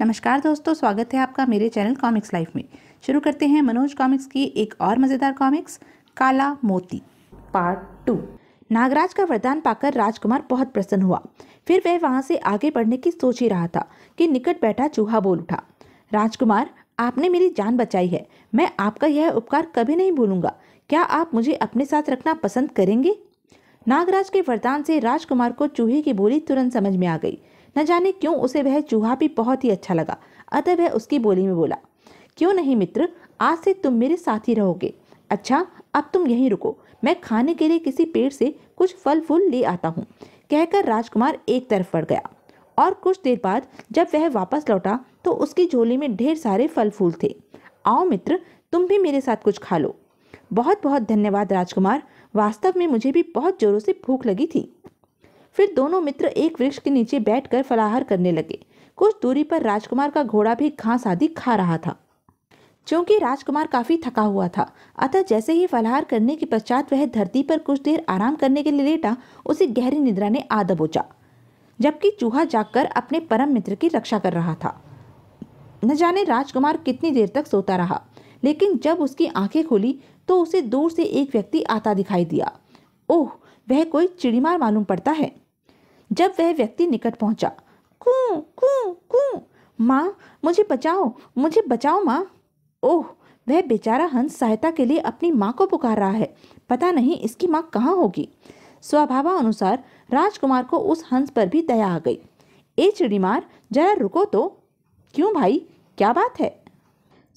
नमस्कार दोस्तों स्वागत है आपका मेरे चैनल कॉमिक्स लाइफ में शुरू करते हैं मनोज कॉमिक्स की एक और मज़ेदार कॉमिक्स काला मोती पार्ट टू नागराज का वरदान पाकर राजकुमार बहुत प्रसन्न हुआ फिर वह वहाँ से आगे बढ़ने की सोच ही रहा था कि निकट बैठा चूहा बोल उठा राजकुमार आपने मेरी जान बचाई है मैं आपका यह उपकार कभी नहीं भूलूंगा क्या आप मुझे अपने साथ रखना पसंद करेंगे नागराज के वरदान से राजकुमार को चूहे की बोली तुरंत समझ में आ गई न जाने क्यों उसे वह चूहा भी बहुत ही अच्छा लगा अतः वह उसकी बोली में बोला क्यों नहीं मित्र आज से तुम मेरे साथ ही रहोगे अच्छा अब तुम यहीं रुको मैं खाने के लिए किसी पेड़ से कुछ फल फूल ले आता हूँ कहकर राजकुमार एक तरफ बढ़ गया और कुछ देर बाद जब वह वापस लौटा तो उसकी झोली में ढेर सारे फल फूल थे आओ मित्र तुम भी मेरे साथ कुछ खा लो बहुत बहुत धन्यवाद राजकुमार वास्तव में मुझे भी बहुत जोरों से भूख लगी थी फिर दोनों मित्र एक वृक्ष के नीचे बैठकर फलाहार करने लगे कुछ दूरी पर राजकुमार का घोड़ा भी घास आदि खा रहा था क्योंकि राजकुमार काफी थका हुआ था अतः जैसे ही फलाहार करने के पश्चात वह धरती पर कुछ देर आराम करने के लिए लेटा उसे गहरी निद्रा ने आदब उचा जबकि चूहा जागकर अपने परम मित्र की रक्षा कर रहा था न जाने राजकुमार कितनी देर तक सोता रहा लेकिन जब उसकी आंखें खोली तो उसे दूर से एक व्यक्ति आता दिखाई दिया ओह वह कोई चिड़ीमार मालूम पड़ता है जब वह व्यक्ति निकट पहुंचा कू कू कू माँ मुझे बचाओ मुझे बचाओ माँ ओह वह बेचारा हंस सहायता के लिए अपनी माँ को पुकार रहा है पता नहीं इसकी माँ कहाँ होगी स्वभावानुसार राजकुमार को उस हंस पर भी दया आ गई ए चिड़ीमार जरा रुको तो क्यों भाई क्या बात है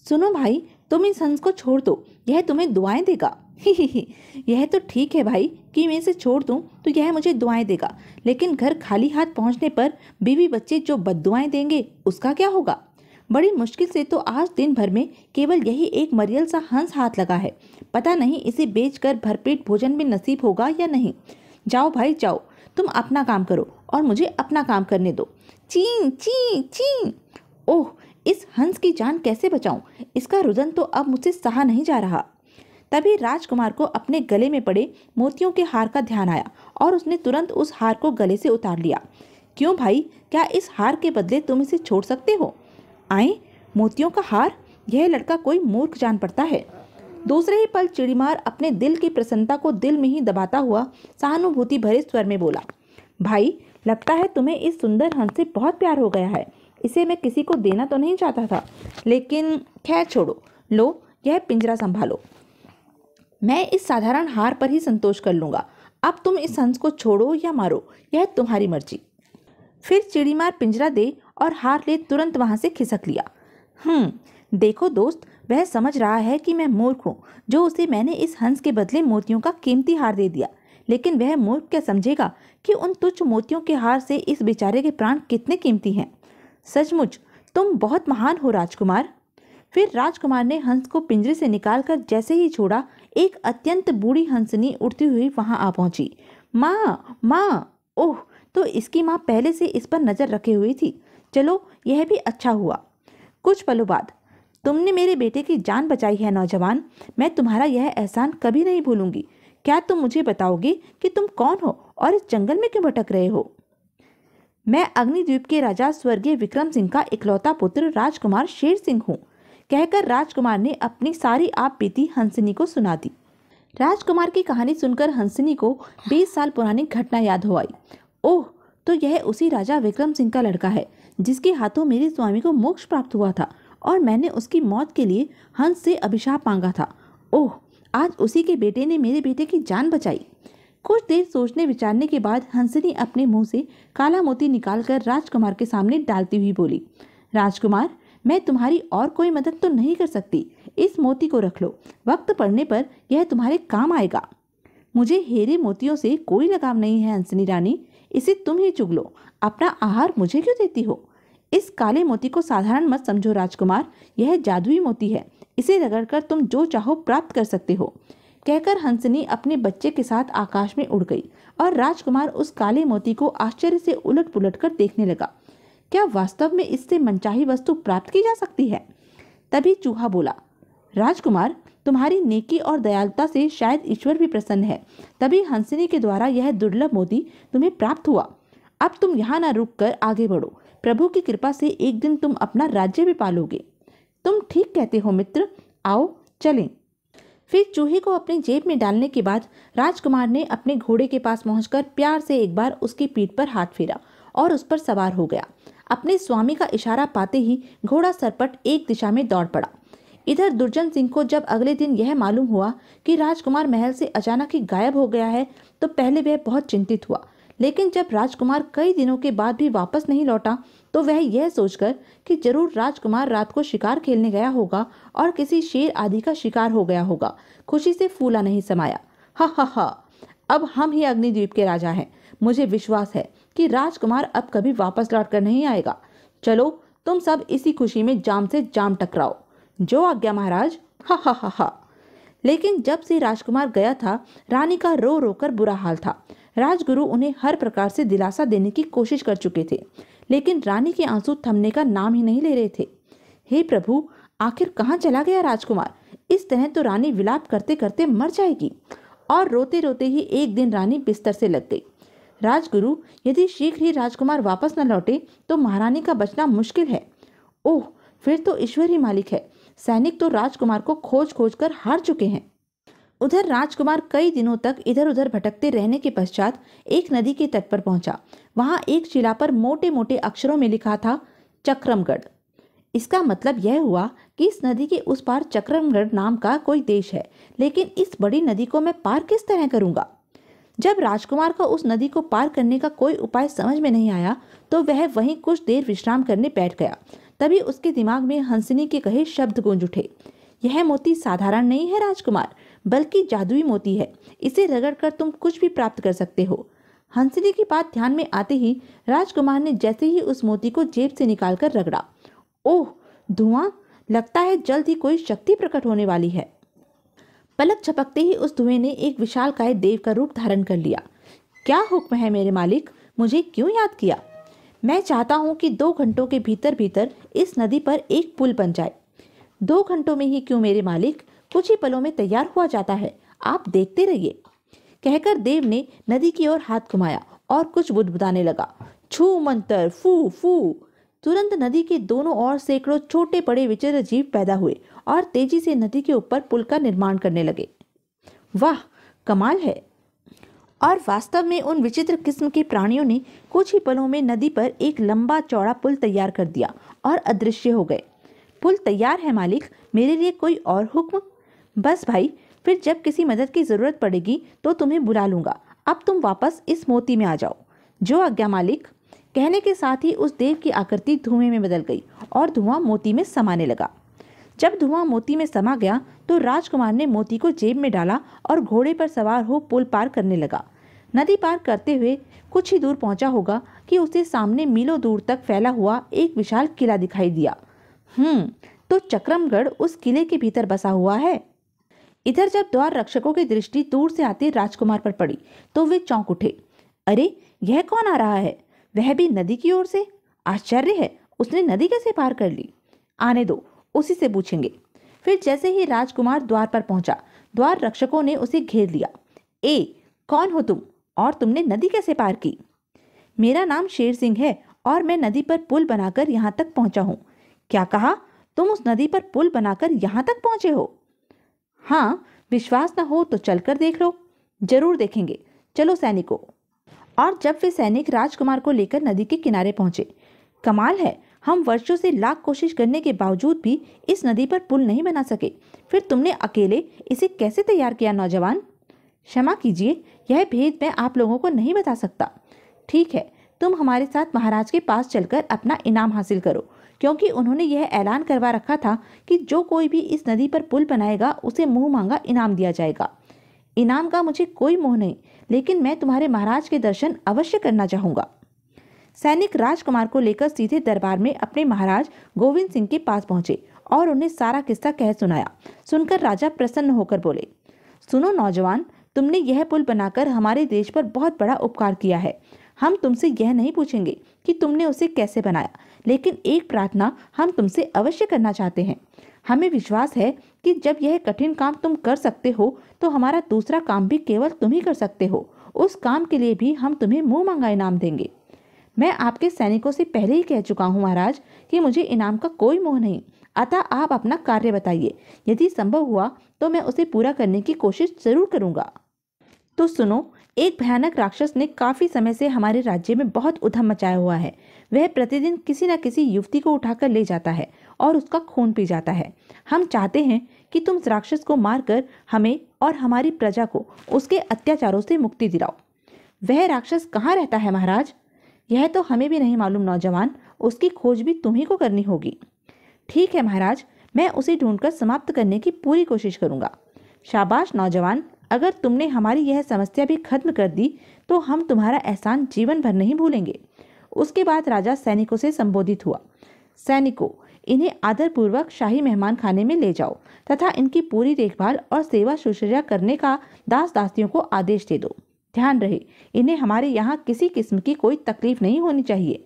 सुनो भाई तुम इस हंस को छोड़ दो यह तुम्हें दुआएं देगा यह तो ठीक है भाई कि मैं इसे छोड़ दूँ तो यह मुझे दुआएं देगा लेकिन घर खाली हाथ पहुँचने पर बीवी बच्चे जो बददुआएं देंगे उसका क्या होगा बड़ी मुश्किल से तो आज दिन भर में केवल यही एक मरियल सा हंस हाथ लगा है पता नहीं इसे बेचकर भरपेट भोजन में नसीब होगा या नहीं जाओ भाई जाओ तुम अपना काम करो और मुझे अपना काम करने दो ची ची ची ओह इस हंस की जान कैसे बचाऊं इसका रुदन तो अब मुझसे सहा नहीं जा रहा तभी राजकुमार को अपने गले में पड़े मोतियों के हार का ध्यान आया और उसने तुरंत उस हार को गले से उतार लिया क्यों भाई क्या इस हार के बदले तुम इसे छोड़ सकते हो आए मोतियों का हार यह लड़का कोई मूर्ख जान पड़ता है दूसरे ही पल चिड़ीमार अपने दिल की प्रसन्नता को दिल में ही दबाता हुआ सहानुभूति भरे स्वर में बोला भाई लगता है तुम्हें इस सुंदर हंस से बहुत प्यार हो गया है इसे मैं किसी को देना तो नहीं चाहता था लेकिन खैर छोड़ो लो यह पिंजरा संभालो मैं इस साधारण हार पर ही संतोष कर लूँगा अब तुम इस हंस को छोड़ो या मारो यह तुम्हारी मर्जी फिर चिड़ी मार पिंजरा दे और हार ले तुरंत वहां से खिसक लिया हम्म देखो दोस्त वह समझ रहा है कि मैं मूर्ख हूँ जो उसे मैंने इस हंस के बदले मोतियों का कीमती हार दे दिया लेकिन वह मूर्ख क्या समझेगा कि उन तुच्छ मोतियों के हार से इस बेचारे के प्राण कितने कीमती हैं सचमुच तुम बहुत महान हो राजकुमार फिर राजकुमार ने हंस को पिंजरे से निकालकर जैसे ही छोड़ा एक अत्यंत बूढ़ी हंसनी उड़ती हुई वहां आ पहुंची माँ माँ ओह तो इसकी माँ पहले से इस पर नज़र रखे हुई थी चलो यह भी अच्छा हुआ कुछ पलों बाद तुमने मेरे बेटे की जान बचाई है नौजवान मैं तुम्हारा यह एहसान कभी नहीं भूलूंगी क्या तुम मुझे बताओगे कि तुम कौन हो और इस जंगल में क्यों भटक रहे हो मैं अग्निद्वीप के राजा स्वर्गीय विक्रम सिंह का इकलौता पुत्र राजकुमार शेर सिंह हूँ कहकर राजकुमार ने अपनी सारी आप बीती हंसनी को सुना दी राजकुमार की कहानी सुनकर हंसनी को बीस साल पुरानी घटना याद हो आई ओह तो यह उसी राजा विक्रम सिंह का लड़का है जिसके हाथों मेरे स्वामी को मोक्ष प्राप्त हुआ था और मैंने उसकी मौत के लिए हंस से अभिशाप मांगा था ओह आज उसी के बेटे ने मेरे बेटे की जान बचाई कुछ देर सोचने विचारने के बाद हंसनी अपने मुंह से काला मोती निकालकर राजकुमार के सामने डालती हुई बोली राजकुमार मैं तुम्हारी और कोई मदद तो नहीं कर सकती इस मोती को रख लो वक्त पड़ने पर यह तुम्हारे काम आएगा मुझे हेरे मोतियों से कोई लगाव नहीं है हंसनी रानी इसे तुम ही चुग लो अपना आहार मुझे क्यों देती हो इस काले मोती को साधारण मत समझो राजकुमार यह जादुई मोती है इसे रगड़कर तुम जो चाहो प्राप्त कर सकते हो कहकर हंसनी अपने बच्चे के साथ आकाश में उड़ गई और राजकुमार उस काले मोती को आश्चर्य से उलट पुलट कर देखने लगा क्या वास्तव में इससे मनचाही वस्तु प्राप्त की जा सकती है तभी चूहा बोला राजकुमार तुम्हारी नेकी और दयालुता से शायद ईश्वर भी प्रसन्न है तभी हंसिनी के द्वारा यह दुर्लभ मोती तुम्हें प्राप्त हुआ अब तुम यहाँ ना रुक कर आगे बढ़ो प्रभु की कृपा से एक दिन तुम अपना राज्य भी पालोगे तुम ठीक कहते हो मित्र आओ चलें फिर चूहे को अपनी जेब में डालने के बाद राजकुमार ने अपने घोड़े के पास पहुंचकर प्यार से एक बार उसकी पीठ पर हाथ फेरा और उस पर सवार हो गया अपने स्वामी का इशारा पाते ही घोड़ा सरपट एक दिशा में दौड़ पड़ा इधर दुर्जन सिंह को जब अगले दिन यह मालूम हुआ कि राजकुमार महल से अचानक ही गायब हो गया है तो पहले वह बहुत चिंतित हुआ लेकिन जब राजकुमार कई दिनों के बाद भी वापस नहीं लौटा तो वह यह सोचकर कि जरूर राजकुमार रात को शिकार खेलने गया होगा और किसी शेर आदि का शिकार हो गया होगा खुशी से फूला नहीं समाया हा हा हा अब हम ही अग्निद्वीप के राजा हैं मुझे विश्वास है कि राजकुमार अब कभी वापस लौट कर नहीं आएगा चलो तुम सब इसी खुशी में जाम से जाम टकराओ जो आज्ञा महाराज हा हा हा हा लेकिन जब से राजकुमार गया था रानी का रो रो कर बुरा हाल था राजगुरु उन्हें हर प्रकार से दिलासा देने की कोशिश कर चुके थे लेकिन रानी के आंसू थमने का नाम ही नहीं ले रहे थे हे प्रभु आखिर कहाँ चला गया राजकुमार इस तरह तो रानी विलाप करते करते मर जाएगी और रोते रोते ही एक दिन रानी बिस्तर से लग गई राजगुरु यदि शीघ्र ही राजकुमार वापस न लौटे तो महारानी का बचना मुश्किल है ओह फिर तो ईश्वर ही मालिक है सैनिक तो राजकुमार को खोज खोज कर हार चुके हैं उधर राजकुमार कई दिनों तक इधर उधर भटकते रहने के पश्चात एक नदी के तट पर पहुंचा वहां एक शिला पर मोटे मोटे अक्षरों में लिखा था चक्रमगढ़ इसका मतलब यह हुआ कि इस नदी के उस पार चक्रमगढ़ नाम का कोई देश है लेकिन इस बड़ी नदी को मैं पार किस तरह करूंगा जब राजकुमार को उस नदी को पार करने का कोई उपाय समझ में नहीं आया तो वह वहीं कुछ देर विश्राम करने बैठ गया तभी उसके दिमाग में हंसनी के कहे शब्द गूंज उठे यह मोती साधारण नहीं है राजकुमार बल्कि जादुई मोती है इसे रगड़कर तुम कुछ भी प्राप्त कर सकते हो हंसनी की बात ध्यान में आते ही राजकुमार ने जैसे ही उस मोती को जेब से निकालकर रगड़ा ओह धुआं लगता है जल्द ही कोई शक्ति प्रकट होने वाली है पलक झपकते ही उस धुएं ने एक विशाल काय देव का रूप धारण कर लिया क्या हुक्म है मेरे मालिक मुझे क्यों याद किया मैं चाहता हूँ कि दो घंटों के भीतर भीतर इस नदी पर एक पुल बन जाए दो घंटों में ही क्यों मेरे मालिक कुछ ही पलों में तैयार हुआ जाता है आप देखते रहिए कहकर देव ने नदी की ओर हाथ घुमाया और कुछ बुदबुदाने लगा छू मंतर फू फू तुरंत नदी के दोनों ओर सैकड़ों छोटे बड़े विचित्र जीव पैदा हुए और तेजी से नदी के ऊपर पुल का निर्माण करने लगे वाह कमाल है और वास्तव में उन विचित्र किस्म के प्राणियों ने कुछ ही पलों में नदी पर एक लंबा चौड़ा पुल तैयार कर दिया और अदृश्य हो गए पुल तैयार है मालिक मेरे लिए कोई और हुक्म बस भाई फिर जब किसी मदद की ज़रूरत पड़ेगी तो तुम्हें बुला लूंगा अब तुम वापस इस मोती में आ जाओ जो आज्ञा मालिक कहने के साथ ही उस देव की आकृति धुएं में बदल गई और धुआं मोती में समाने लगा जब धुआं मोती में समा गया तो राजकुमार ने मोती को जेब में डाला और घोड़े पर सवार हो पुल पार करने लगा नदी पार करते हुए कुछ ही दूर पहुंचा होगा कि उसे सामने मीलों दूर तक फैला हुआ एक विशाल किला दिखाई दिया हम्म तो चक्रमगढ़ उस किले के भीतर बसा हुआ है इधर जब द्वार रक्षकों की दृष्टि दूर से आते राजकुमार पर पड़ी तो वे चौंक उठे अरे यह कौन आ रहा है वह भी नदी की ओर से आश्चर्य है उसने नदी कैसे पार कर ली आने दो उसी से पूछेंगे फिर जैसे ही राजकुमार द्वार पर पहुंचा द्वार रक्षकों ने उसे घेर लिया ए कौन हो तुम और तुमने नदी कैसे पार की मेरा नाम शेर सिंह है और मैं नदी पर पुल बनाकर यहाँ तक पहुंचा हूँ क्या कहा तुम उस नदी पर पुल बनाकर यहाँ तक पहुंचे हो हाँ विश्वास न हो तो चल कर देख लो जरूर देखेंगे चलो सैनिकों और जब वे सैनिक राजकुमार को लेकर नदी के किनारे पहुंचे कमाल है हम वर्षों से लाख कोशिश करने के बावजूद भी इस नदी पर पुल नहीं बना सके फिर तुमने अकेले इसे कैसे तैयार किया नौजवान क्षमा कीजिए यह भेद मैं आप लोगों को नहीं बता सकता ठीक है तुम हमारे साथ महाराज के पास चलकर अपना इनाम हासिल करो क्योंकि उन्होंने यह ऐलान करवा रखा था कि जो कोई भी इस नदी पर पुल बनाएगा उसे मुंह मांगा इनाम दिया जाएगा इनाम का मुझे कोई मोह नहीं लेकिन मैं तुम्हारे महाराज के दर्शन अवश्य करना चाहूँगा सैनिक राजकुमार को लेकर सीधे दरबार में अपने महाराज गोविंद सिंह के पास पहुंचे और उन्हें सारा किस्सा कह सुनाया सुनकर राजा प्रसन्न होकर बोले सुनो नौजवान तुमने यह पुल बनाकर हमारे देश पर बहुत बड़ा उपकार किया है हम तुमसे यह नहीं पूछेंगे कि तुमने उसे कैसे बनाया लेकिन एक प्रार्थना हम तुमसे अवश्य करना चाहते हैं हमें विश्वास है कि जब यह कठिन काम तुम कर सकते हो तो हमारा दूसरा काम भी केवल तुम ही कर सकते हो उस काम के लिए भी हम तुम्हें मुंह मंगा इनाम देंगे मैं आपके सैनिकों से पहले ही कह चुका हूँ महाराज कि मुझे इनाम का कोई मोह नहीं अतः आप अपना कार्य बताइए यदि संभव हुआ तो मैं उसे पूरा करने की कोशिश जरूर करूँगा तो सुनो एक भयानक राक्षस ने काफ़ी समय से हमारे राज्य में बहुत उधम मचाया हुआ है वह प्रतिदिन किसी न किसी युवती को उठाकर ले जाता है और उसका खून पी जाता है हम चाहते हैं कि तुम राक्षस को मारकर हमें और हमारी प्रजा को उसके अत्याचारों से मुक्ति दिलाओ वह राक्षस कहाँ रहता है महाराज यह तो हमें भी नहीं मालूम नौजवान उसकी खोज भी तुम्ही को करनी होगी ठीक है महाराज मैं उसे ढूंढकर समाप्त करने की पूरी कोशिश करूंगा शाबाश नौजवान अगर तुमने हमारी यह समस्या भी खत्म कर दी तो हम तुम्हारा एहसान जीवन भर नहीं भूलेंगे उसके बाद राजा सैनिकों से संबोधित हुआ सैनिकों इन्हें आदरपूर्वक शाही मेहमान खाने में ले जाओ तथा इनकी पूरी देखभाल और सेवा शुश्रूषा करने का दास दासियों को आदेश दे दो ध्यान रहे इन्हें हमारे यहाँ किसी किस्म की कोई तकलीफ नहीं होनी चाहिए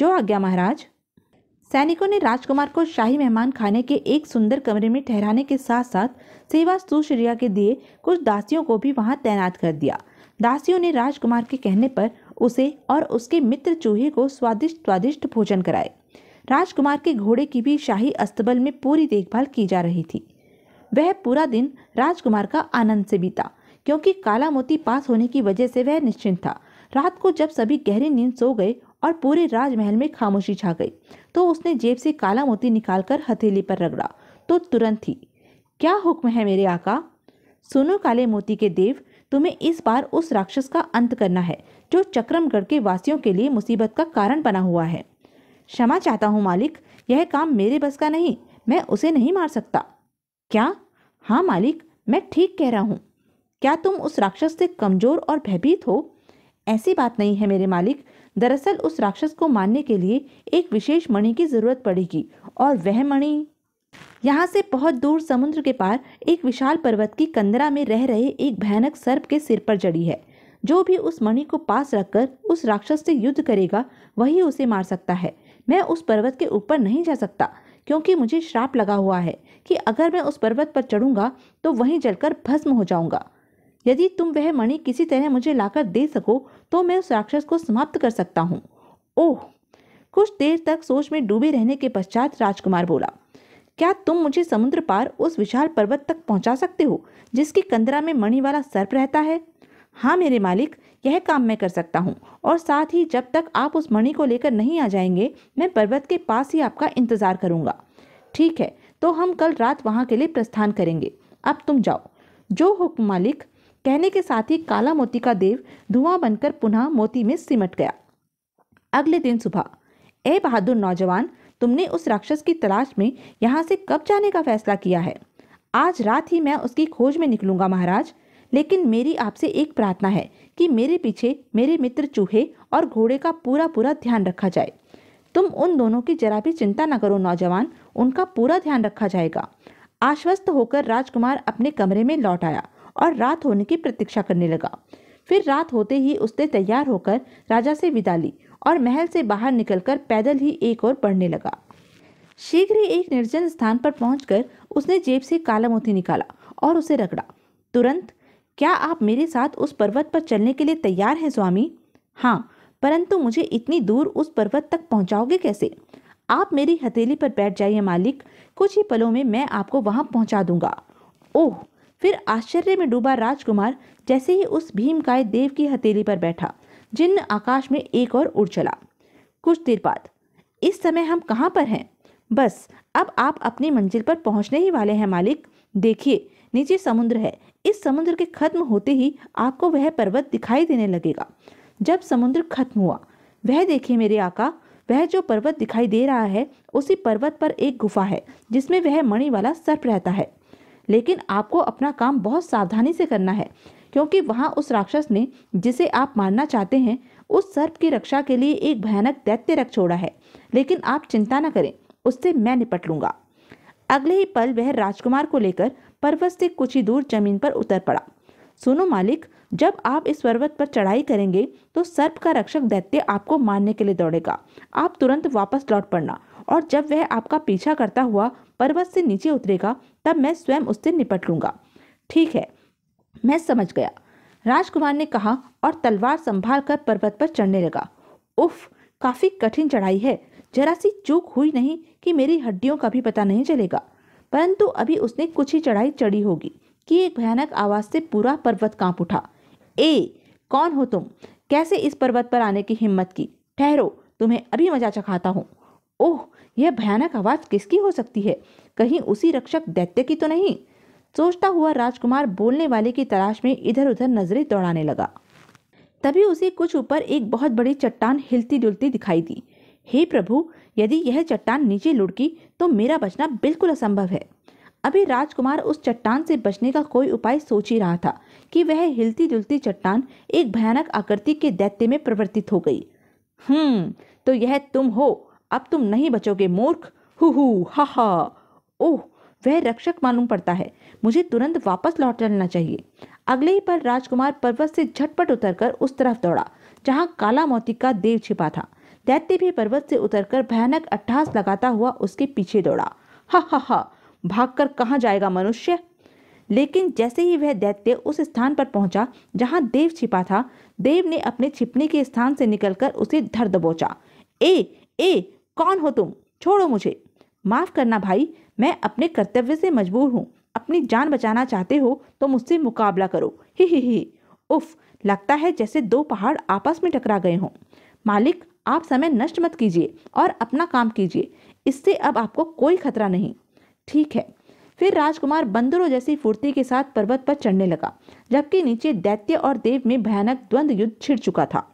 जो आज्ञा महाराज सैनिकों ने राजकुमार को शाही मेहमान खाने के एक सुंदर कमरे में ठहराने के साथ साथ सेवा सुश्रिया के दिए कुछ दासियों को भी वहां तैनात कर दिया दासियों ने राजकुमार के कहने पर उसे और उसके मित्र चूहे को स्वादिष्ट स्वादिष्ट भोजन कराए राजकुमार के घोड़े की भी शाही अस्तबल में पूरी देखभाल की जा रही थी वह पूरा दिन राजकुमार का आनंद से बीता क्योंकि काला मोती पास होने की वजह से वह निश्चिंत था रात को जब सभी गहरी नींद सो गए और पूरे राजमहल में खामोशी छा गई तो उसने जेब से काला मोती निकालकर हथेली पर रगड़ा तो तुरंत ही क्या हुक्म है मेरे आका सुनो काले मोती के देव तुम्हें इस बार उस राक्षस का अंत करना है जो चक्रमगढ़ के वासियों के लिए मुसीबत का कारण बना हुआ है क्षमा चाहता हूँ मालिक यह काम मेरे बस का नहीं मैं उसे नहीं मार सकता क्या हाँ मालिक मैं ठीक कह रहा हूँ क्या तुम उस राक्षस से कमजोर और भयभीत हो ऐसी बात नहीं है मेरे मालिक दरअसल उस राक्षस को मारने के लिए एक विशेष मणि की जरूरत पड़ेगी और वह मणि यहाँ से बहुत दूर समुद्र के पार एक विशाल पर्वत की कंदरा में रह रहे एक भयानक सर्प के सिर पर जड़ी है जो भी उस मणि को पास रखकर उस राक्षस से युद्ध करेगा वही उसे मार सकता है मैं उस पर्वत के ऊपर नहीं जा सकता क्योंकि मुझे श्राप लगा हुआ है कि अगर मैं उस पर्वत पर चढ़ूंगा तो वहीं जलकर भस्म हो जाऊंगा यदि तुम वह मणि किसी तरह मुझे लाकर दे सको तो मैं उस राक्षस को समाप्त कर सकता हूँ ओह कुछ देर तक सोच में डूबे रहने के पश्चात राजकुमार बोला क्या तुम मुझे समुद्र पार उस विशाल पर्वत तक पहुंचा सकते हो जिसकी कंदरा में मणि वाला सर्प रहता है हाँ मेरे मालिक यह काम मैं कर सकता हूँ और साथ ही जब तक आप उस मणि को लेकर नहीं आ जाएंगे मैं पर्वत के पास ही आपका इंतजार करूंगा ठीक है तो हम कल रात वहाँ के लिए प्रस्थान करेंगे अब तुम जाओ जो हुक्म मालिक कहने के साथ ही काला मोती का देव धुआं बनकर पुनः मोती में सिमट गया अगले दिन सुबह ए बहादुर नौजवान तुमने उस राक्षस की तलाश में यहाँ से कब जाने का फैसला किया है आज रात ही मैं उसकी खोज में निकलूंगा महाराज लेकिन मेरी आपसे एक प्रार्थना है कि मेरे पीछे मेरे मित्र चूहे और घोड़े का पूरा पूरा ध्यान रखा जाए तुम उन दोनों की जरा भी चिंता न करो नौजवान उनका पूरा ध्यान रखा जाएगा आश्वस्त होकर राजकुमार अपने कमरे में लौट आया और रात होने की प्रतीक्षा करने लगा फिर रात होते ही उसने तैयार होकर राजा से विदा ली और महल से बाहर निकलकर पैदल ही एक और पढ़ने लगा शीघ्र ही एक निर्जन स्थान पर पहुंचकर उसने जेब से काला मोती निकाला और उसे रगड़ा तुरंत क्या आप मेरे साथ उस पर्वत पर चलने के लिए तैयार हैं स्वामी हाँ परंतु मुझे इतनी दूर उस पर्वत तक पहुंचाओगे कैसे आप मेरी हथेली पर बैठ जाइए मालिक कुछ ही पलों में मैं आपको वहां पहुंचा दूंगा ओह फिर आश्चर्य में डूबा राजकुमार जैसे ही उस भीमकाय देव की हथेली पर बैठा जिन आकाश में एक और उड़ चला कुछ देर बाद इस समय हम कहाँ पर हैं बस अब आप अपनी मंजिल पर पहुंचने ही वाले हैं मालिक देखिए नीचे समुद्र है इस समुद्र के खत्म होते ही आपको वह पर्वत दिखाई देने लगेगा जब समुद्र खत्म हुआ वह देखिए मेरे आका वह जो पर्वत दिखाई दे रहा है उसी पर्वत पर एक गुफा है जिसमें वह मणि वाला सर्प रहता है लेकिन आपको अपना काम बहुत सावधानी से करना है क्योंकि वहाँ उस राक्षस ने जिसे आप मारना चाहते हैं उस सर्प की रक्षा के लिए एक भयानक दैत्य रख छोड़ा है लेकिन आप चिंता न करें उससे मैं निपट लूंगा अगले ही पल वह राजकुमार को लेकर पर्वत से कुछ ही दूर जमीन पर उतर पड़ा सुनो मालिक जब आप इस पर्वत पर चढ़ाई करेंगे तो सर्प का रक्षक दैत्य आपको मारने के लिए दौड़ेगा आप तुरंत वापस लौट पड़ना और जब वह आपका पीछा करता हुआ पर्वत से नीचे उतरेगा तब मैं स्वयं उससे निपट लूंगा ठीक है मैं समझ गया राजकुमार ने कहा और तलवार संभाल कर पर्वत पर चढ़ने लगा उफ काफ़ी कठिन चढ़ाई है जरा सी चूक हुई नहीं कि मेरी हड्डियों का भी पता नहीं चलेगा परंतु अभी उसने कुछ ही चढ़ाई चढ़ी होगी कि एक भयानक आवाज़ से पूरा पर्वत कांप उठा ए कौन हो तुम कैसे इस पर्वत पर आने की हिम्मत की ठहरो तुम्हें अभी मजा चखाता हूँ ओह यह भयानक आवाज किसकी हो सकती है कहीं उसी रक्षक दैत्य की तो नहीं सोचता हुआ राजकुमार बोलने वाले की तलाश में इधर उधर नजरें दौड़ाने लगा तभी उसे कुछ ऊपर एक बहुत बड़ी चट्टान हिलती डुलती दिखाई दी हे प्रभु यदि यह चट्टान नीचे लुढ़की तो मेरा बचना बिल्कुल असंभव है अभी राजकुमार उस चट्टान से बचने का कोई उपाय सोच ही रहा था कि वह हिलती डुलती चट्टान एक भयानक आकृति के दैत्य में प्रवर्तित हो गई हम्म तो यह तुम हो अब तुम नहीं बचोगे मूर्ख हु हु हा हा ओह वह रक्षक मालूम पड़ता है मुझे तुरंत वापस लौट चलना चाहिए अगले ही पल राजकुमार पर्वत से झटपट उतरकर उस तरफ दौड़ा जहां काला मोती का देव छिपा था दैत्य भी पर्वत से उतरकर भयानक अट्ठास लगाता हुआ उसके पीछे दौड़ा हा हा हा भागकर कहाँ जाएगा मनुष्य लेकिन जैसे ही वह दैत्य उस स्थान पर पहुंचा जहां देव छिपा था देव ने अपने छिपने के स्थान से निकलकर उसे धर दबोचा ए ए कौन हो तुम छोड़ो मुझे माफ़ करना भाई मैं अपने कर्तव्य से मजबूर हूँ अपनी जान बचाना चाहते हो तो मुझसे मुकाबला करो ही ही ही उफ लगता है जैसे दो पहाड़ आपस में टकरा गए हों मालिक आप समय नष्ट मत कीजिए और अपना काम कीजिए इससे अब आपको कोई खतरा नहीं ठीक है फिर राजकुमार बंदरों जैसी फुर्ती के साथ पर्वत पर चढ़ने लगा जबकि नीचे दैत्य और देव में भयानक द्वंद्व युद्ध छिड़ चुका था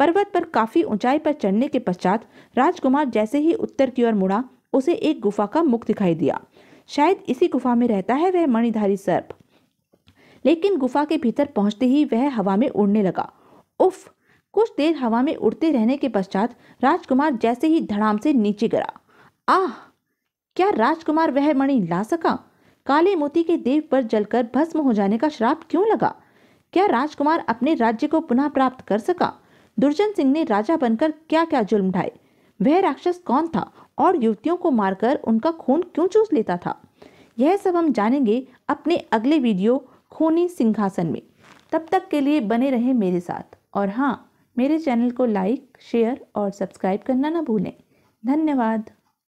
पर्वत पर काफी ऊंचाई पर चढ़ने के पश्चात राजकुमार जैसे ही उत्तर की ओर मुड़ा उसे एक गुफा का मुख दिखाई दिया शायद इसी गुफा में रहता है वह मणिधारी सर्प लेकिन गुफा के भीतर पहुंचते ही वह हवा में उड़ने लगा उफ कुछ देर हवा में उड़ते रहने के पश्चात राजकुमार जैसे ही धड़ाम से नीचे गिरा आह क्या राजकुमार वह मणि ला सका काले मोती के देव पर जलकर भस्म हो जाने का श्राप क्यों लगा क्या राजकुमार अपने राज्य को पुनः प्राप्त कर सका दुर्जन सिंह ने राजा बनकर क्या क्या जुल्म ढाए वह राक्षस कौन था और युवतियों को मारकर उनका खून क्यों चूस लेता था यह सब हम जानेंगे अपने अगले वीडियो खूनी सिंहासन में तब तक के लिए बने रहें मेरे साथ और हाँ मेरे चैनल को लाइक शेयर और सब्सक्राइब करना ना भूलें धन्यवाद